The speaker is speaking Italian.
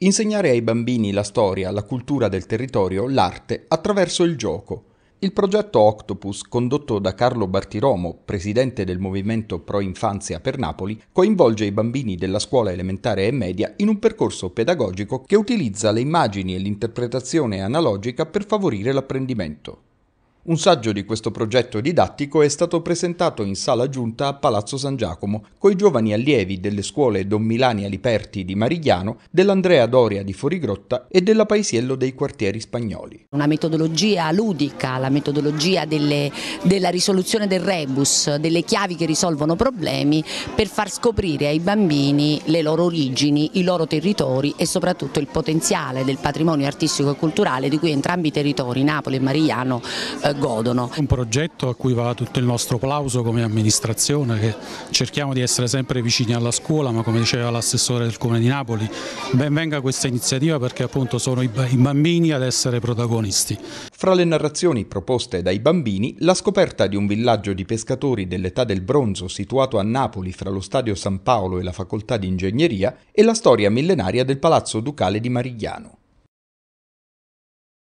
Insegnare ai bambini la storia, la cultura del territorio, l'arte attraverso il gioco. Il progetto Octopus, condotto da Carlo Bartiromo, presidente del movimento Pro Infanzia per Napoli, coinvolge i bambini della scuola elementare e media in un percorso pedagogico che utilizza le immagini e l'interpretazione analogica per favorire l'apprendimento. Un saggio di questo progetto didattico è stato presentato in sala giunta a Palazzo San Giacomo coi giovani allievi delle scuole Don Milani Aliperti di Marigliano, dell'Andrea Doria di Forigrotta e della Paisiello dei quartieri spagnoli. Una metodologia ludica, la metodologia delle, della risoluzione del rebus, delle chiavi che risolvono problemi per far scoprire ai bambini le loro origini, i loro territori e soprattutto il potenziale del patrimonio artistico e culturale di cui entrambi i territori, Napoli e Marigliano, eh, godono. Un progetto a cui va tutto il nostro plauso come amministrazione che cerchiamo di essere sempre vicini alla scuola ma come diceva l'assessore del Comune di Napoli ben venga questa iniziativa perché appunto sono i bambini ad essere protagonisti. Fra le narrazioni proposte dai bambini la scoperta di un villaggio di pescatori dell'età del bronzo situato a Napoli fra lo stadio San Paolo e la facoltà di ingegneria e la storia millenaria del palazzo ducale di Marigliano.